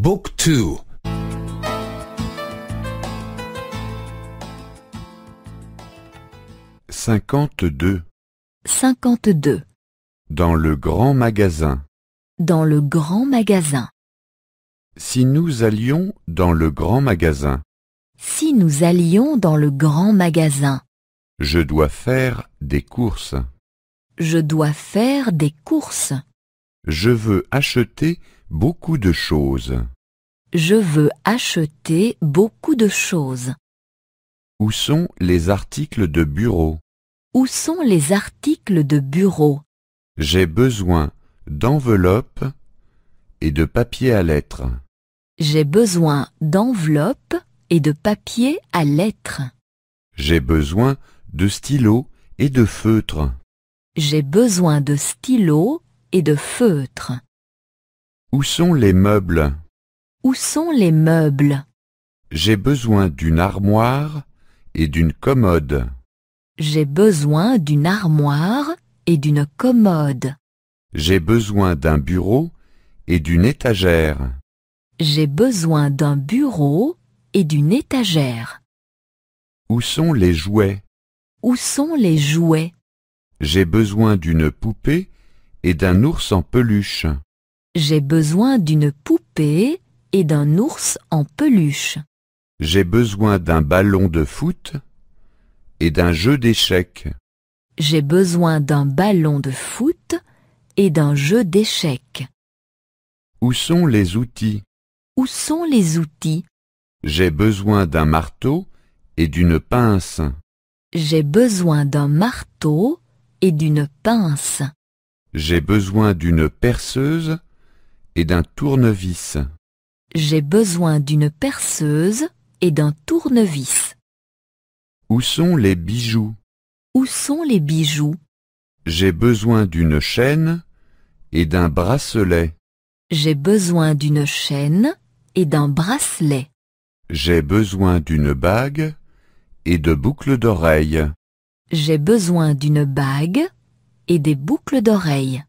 Book 2 52 52 Dans le grand magasin Dans le grand magasin Si nous allions dans le grand magasin Si nous allions dans le grand magasin Je dois faire des courses Je dois faire des courses je veux acheter beaucoup de choses. Je veux acheter beaucoup de choses. Où sont les articles de bureau Où sont les articles de bureau J'ai besoin d'enveloppes et de papier à lettres. J'ai besoin d'enveloppes et de papier à lettres. J'ai besoin de stylos et de feutres. J'ai besoin de stylos et de feutre. Où sont les meubles Où sont les meubles J'ai besoin d'une armoire et d'une commode. J'ai besoin d'une armoire et d'une commode. J'ai besoin d'un bureau et d'une étagère. J'ai besoin d'un bureau et d'une étagère. Où sont les jouets Où sont les jouets J'ai besoin d'une poupée et d'un ours en peluche. J'ai besoin d'une poupée et d'un ours en peluche. J'ai besoin d'un ballon de foot et d'un jeu d'échecs. J'ai besoin d'un ballon de foot et d'un jeu d'échecs. Où sont les outils Où sont les outils J'ai besoin d'un marteau et d'une pince. J'ai besoin d'un marteau et d'une pince. J'ai besoin d'une perceuse et d'un tournevis. J'ai besoin d'une perceuse et d'un tournevis. Où sont les bijoux Où sont les bijoux J'ai besoin d'une chaîne et d'un bracelet. J'ai besoin d'une chaîne et d'un bracelet. J'ai besoin d'une bague et de boucles d'oreilles. J'ai besoin d'une bague et des boucles d'oreilles.